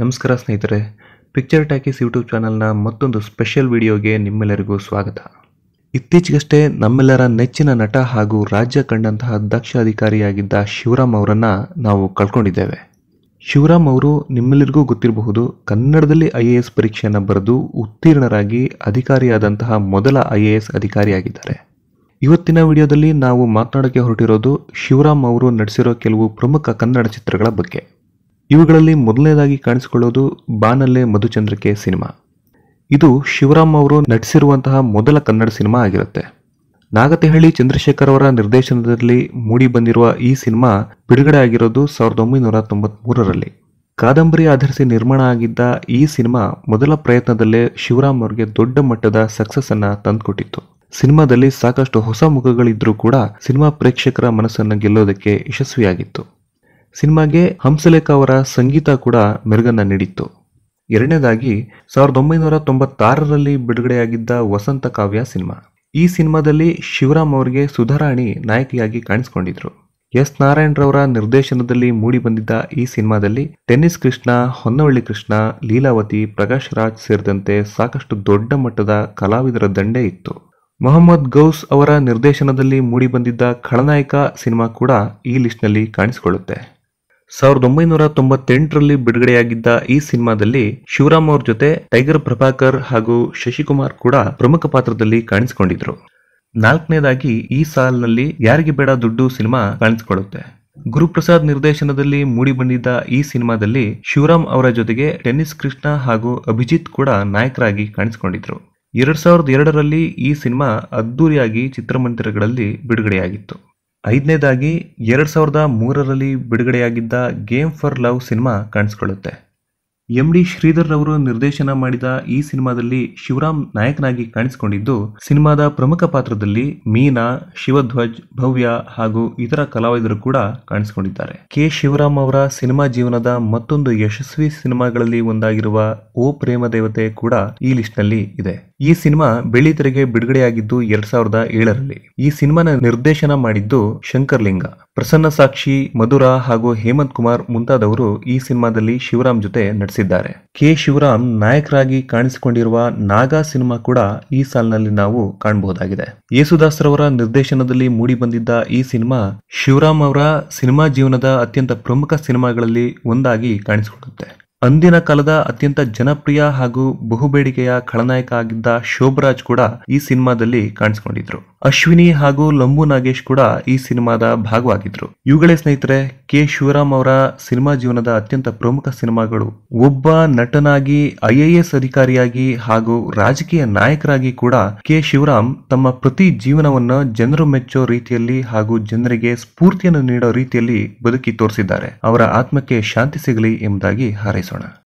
ನಮಸ್ಕಾರ ಸ್ನೇಹಿತರೆ picture talkies YouTube ಚಾನಲ್ನ ಮತ್ತೊಂದು ಸ್ಪೆಷಲ್ ವಿಡಿಯೋಗೆ ನಿಮ್ಮೆಲ್ಲರಿಗೂ ಸ್ವಾಗತ ಇತ್ತೀಚೆಗಷ್ಟೇ ನಮ್ಮೆಲ್ಲರ ನೆಚ್ಚಿನ ನಟ ಹಾಗೂ ರಾಜ್ಯ ಕಂಡಂತಹ ದಕ್ಷ ಅಧಿಕಾರಿಯಾಗಿದ್ದ ಶಿವರಾಮ್ ಅವರನ್ನು ನಾವು ಕಳ್ಕೊಂಡಿದ್ದೇವೆ ಶಿವರಾಮ್ ಅವರು ನಿಮ್ಮೆಲ್ಲರಿಗೂ ಗೊತ್ತಿರಬಹುದು ಕನ್ನಡದಲ್ಲಿ ಐ ಎ ಎಸ್ ಪರೀಕ್ಷೆಯನ್ನು ಬರೆದು ಉತ್ತೀರ್ಣರಾಗಿ ಅಧಿಕಾರಿಯಾದಂತಹ ಮೊದಲ ಐ ಎ ಎಸ್ ಅಧಿಕಾರಿಯಾಗಿದ್ದಾರೆ ಇವತ್ತಿನ ವಿಡಿಯೋದಲ್ಲಿ ನಾವು ಮಾತನಾಡೋಕ್ಕೆ ಹೊರಟಿರೋದು ಶಿವರಾಮ್ ಅವರು ನಡೆಸಿರೋ ಕೆಲವು ಪ್ರಮುಖ ಕನ್ನಡ ಚಿತ್ರಗಳ ಬಗ್ಗೆ ಇವುಗಳಲ್ಲಿ ಮೊದಲನೇದಾಗಿ ಕಾಣಿಸಿಕೊಳ್ಳೋದು ಬಾನಲ್ಲೆ ಮಧುಚಂದ್ರಕ್ಕೆ ಸಿನಿಮಾ ಇದು ಶಿವರಾಮ್ ಅವರು ನಟಿಸಿರುವಂತಹ ಮೊದಲ ಕನ್ನಡ ಸಿನಿಮಾ ಆಗಿರುತ್ತೆ ನಾಗತಿಹಳ್ಳಿ ಚಂದ್ರಶೇಖರ್ ಅವರ ನಿರ್ದೇಶನದಲ್ಲಿ ಮೂಡಿ ಬಂದಿರುವ ಈ ಸಿನಿಮಾ ಬಿಡುಗಡೆ ಆಗಿರೋದು ಸಾವಿರದ ಒಂಬೈನೂರ ತೊಂಬತ್ಮೂರರಲ್ಲಿ ಕಾದಂಬರಿ ಆಧರಿಸಿ ನಿರ್ಮಾಣ ಆಗಿದ್ದ ಈ ಸಿನಿಮಾ ಮೊದಲ ಪ್ರಯತ್ನದಲ್ಲೇ ಶಿವರಾಮ್ ಅವರಿಗೆ ದೊಡ್ಡ ಮಟ್ಟದ ಸಕ್ಸಸ್ ಅನ್ನ ತಂದುಕೊಟ್ಟಿತ್ತು ಸಿನಿಮಾದಲ್ಲಿ ಸಾಕಷ್ಟು ಹೊಸ ಮುಖಗಳಿದ್ರೂ ಕೂಡ ಸಿನಿಮಾ ಪ್ರೇಕ್ಷಕರ ಮನಸ್ಸನ್ನು ಗೆಲ್ಲೋದಕ್ಕೆ ಯಶಸ್ವಿಯಾಗಿತ್ತು ಸಿನಿಮಾಗೆ ಹಂಸಲೇಖ ಅವರ ಸಂಗೀತ ಕೂಡ ಮೆರುಗನ್ನ ನೀಡಿತ್ತು ಎರಡನೇದಾಗಿ ಸಾವಿರದ ಒಂಬೈನೂರ ತೊಂಬತ್ತಾರರಲ್ಲಿ ಬಿಡುಗಡೆಯಾಗಿದ್ದ ವಸಂತ ಕಾವ್ಯ ಸಿನಿಮಾ ಈ ಸಿನಿಮಾದಲ್ಲಿ ಶಿವರಾಮ್ ಅವರಿಗೆ ಸುಧಾರಾಣಿ ನಾಯಕಿಯಾಗಿ ಕಾಣಿಸಿಕೊಂಡಿದ್ರು ಎಸ್ ನಾರಾಯಣರವರ ನಿರ್ದೇಶನದಲ್ಲಿ ಮೂಡಿ ಬಂದಿದ್ದ ಈ ಸಿನಿಮಾದಲ್ಲಿ ಟೆನ್ನಿಸ್ ಕೃಷ್ಣ ಹೊನ್ನವಳ್ಳಿ ಕೃಷ್ಣ ಲೀಲಾವತಿ ಪ್ರಕಾಶ್ ರಾಜ್ ಸೇರಿದಂತೆ ಸಾಕಷ್ಟು ದೊಡ್ಡ ಮಟ್ಟದ ಕಲಾವಿದರ ದಂಡೆ ಇತ್ತು ಮೊಹಮ್ಮದ್ ಗೌಸ್ ಅವರ ನಿರ್ದೇಶನದಲ್ಲಿ ಮೂಡಿಬಂದಿದ್ದ ಖಳನಾಯಕ ಸಿನಿಮಾ ಕೂಡ ಈ ಲಿಸ್ಟ್ನಲ್ಲಿ ಕಾಣಿಸಿಕೊಳ್ಳುತ್ತೆ ಸಾವಿರದ ಒಂಬೈನೂರ ತೊಂಬತ್ತೆಂಟರಲ್ಲಿ ಬಿಡುಗಡೆಯಾಗಿದ್ದ ಈ ಸಿನಿಮಾದಲ್ಲಿ ಶಿವರಾಮ್ ಅವರ ಜೊತೆ ಟೈಗರ್ ಪ್ರಭಾಕರ್ ಹಾಗೂ ಶಶಿಕುಮಾರ್ ಕೂಡ ಪ್ರಮುಖ ಪಾತ್ರದಲ್ಲಿ ಕಾಣಿಸಿಕೊಂಡಿದ್ರು ನಾಲ್ಕನೇದಾಗಿ ಈ ಸಾಲಿನಲ್ಲಿ ಯಾರಿಗೆ ಬೇಡ ದುಡ್ಡು ಸಿನಿಮಾ ಕಾಣಿಸಿಕೊಳ್ಳುತ್ತೆ ಗುರುಪ್ರಸಾದ್ ನಿರ್ದೇಶನದಲ್ಲಿ ಮೂಡಿಬಂದಿದ್ದ ಈ ಸಿನಿಮಾದಲ್ಲಿ ಶಿವರಾಮ್ ಅವರ ಜೊತೆಗೆ ಟೆನ್ನಿಸ್ ಕೃಷ್ಣ ಹಾಗೂ ಅಭಿಜಿತ್ ಕೂಡ ನಾಯಕರಾಗಿ ಕಾಣಿಸಿಕೊಂಡಿದ್ರು ಎರಡ್ ಸಾವಿರದ ಎರಡರಲ್ಲಿ ಈ ಸಿನಿಮಾ ಅದ್ದೂರಿಯಾಗಿ ಚಿತ್ರಮಂದಿರಗಳಲ್ಲಿ ಬಿಡುಗಡೆಯಾಗಿತ್ತು ಐದನೇದಾಗಿ ಎರಡು ಸಾವಿರದ ಮೂರರಲ್ಲಿ ಬಿಡುಗಡೆಯಾಗಿದ್ದ ಗೇಮ್ ಫಾರ್ ಲವ್ ಸಿನಿಮಾ ಕಾಣಿಸ್ಕೊಳ್ಳುತ್ತೆ ಎಂ ಡಿ ಶ್ರೀಧರ್ ಅವರು ನಿರ್ದೇಶನ ಮಾಡಿದ ಈ ಸಿನಿಮಾದಲ್ಲಿ ಶಿವರಾಮ್ ನಾಯಕನಾಗಿ ಕಾಣಿಸಿಕೊಂಡಿದ್ದು ಸಿನಿಮಾದ ಪ್ರಮುಖ ಪಾತ್ರದಲ್ಲಿ ಮೀನಾ ಶಿವಧ್ವಜ್ ಭವ್ಯ ಹಾಗೂ ಇತರ ಕಲಾವಿದರು ಕೂಡ ಕಾಣಿಸಿಕೊಂಡಿದ್ದಾರೆ ಕೆ ಶಿವರಾಮ್ ಅವರ ಸಿನಿಮಾ ಜೀವನದ ಮತ್ತೊಂದು ಯಶಸ್ವಿ ಸಿನಿಮಾಗಳಲ್ಲಿ ಒಂದಾಗಿರುವ ಓ ಪ್ರೇಮ ದೇವತೆ ಕೂಡ ಈ ಲಿಸ್ಟ್ನಲ್ಲಿ ಇದೆ ಈ ಸಿನಿಮಾ ಬೆಳ್ಳಿತೆರೆಗೆ ಬಿಡುಗಡೆಯಾಗಿದ್ದು ಎರಡ್ ಸಾವಿರದ ಏಳರಲ್ಲಿ ಈ ಸಿನಿಮಾನ ನಿರ್ದೇಶನ ಮಾಡಿದ್ದು ಶಂಕರ್ಲಿಂಗ ಪ್ರಸನ್ನ ಸಾಕ್ಷಿ ಮಧುರ ಹಾಗೂ ಹೇಮಂತ್ ಕುಮಾರ್ ಮುಂತಾದವರು ಈ ಸಿನಿಮಾದಲ್ಲಿ ಶಿವರಾಮ್ ಜೊತೆ ನಟಿಸಿದ್ದಾರೆ ಕೆ ಶಿವರಾಮ್ ನಾಯಕರಾಗಿ ಕಾಣಿಸಿಕೊಂಡಿರುವ ನಾಗಾ ಸಿನಿಮಾ ಕೂಡ ಈ ಸಾಲಿನಲ್ಲಿ ನಾವು ಕಾಣಬಹುದಾಗಿದೆ ಅವರ ನಿರ್ದೇಶನದಲ್ಲಿ ಮೂಡಿ ಬಂದಿದ್ದ ಈ ಸಿನಿಮಾ ಶಿವರಾಮ್ ಅವರ ಸಿನಿಮಾ ಜೀವನದ ಅತ್ಯಂತ ಪ್ರಮುಖ ಸಿನಿಮಾಗಳಲ್ಲಿ ಒಂದಾಗಿ ಕಾಣಿಸಿಕೊಳ್ಳುತ್ತೆ ಅಂದಿನ ಕಾಲದ ಅತ್ಯಂತ ಜನಪ್ರಿಯ ಹಾಗೂ ಬಹುಬೇಡಿಕೆಯ ಖಳನಾಯಕ ಆಗಿದ್ದ ಶೋಭರಾಜ್ ಕೂಡ ಈ ಸಿನಿಮಾದಲ್ಲಿ ಕಾಣಿಸಿಕೊಂಡಿದ್ರು ಅಶ್ವಿನಿ ಹಾಗೂ ಲಂಬು ನಾಗೇಶ್ ಕೂಡ ಈ ಸಿನಿಮಾದ ಭಾಗವಾಗಿದ್ರು ಇವುಗಳೇ ಸ್ನೇಹಿತರೆ ಕೆ ಶಿವರಾಮ್ ಅವರ ಸಿನಿಮಾ ಜೀವನದ ಅತ್ಯಂತ ಪ್ರಮುಖ ಸಿನಿಮಾಗಳು ಒಬ್ಬ ನಟನಾಗಿ ಐಎಎಸ್ ಅಧಿಕಾರಿಯಾಗಿ ಹಾಗೂ ರಾಜಕೀಯ ನಾಯಕರಾಗಿ ಕೂಡ ಕೆ ಶಿವರಾಮ್ ತಮ್ಮ ಪ್ರತಿ ಜೀವನವನ್ನು ಜನರು ಮೆಚ್ಚೋ ರೀತಿಯಲ್ಲಿ ಹಾಗೂ ಜನರಿಗೆ ಸ್ಫೂರ್ತಿಯನ್ನು ನೀಡೋ ರೀತಿಯಲ್ಲಿ ಬದುಕಿ ತೋರಿಸಿದ್ದಾರೆ ಅವರ ಆತ್ಮಕ್ಕೆ ಶಾಂತಿ ಸಿಗಲಿ ಎಂಬುದಾಗಿ ಹಾರೈಸೋಣ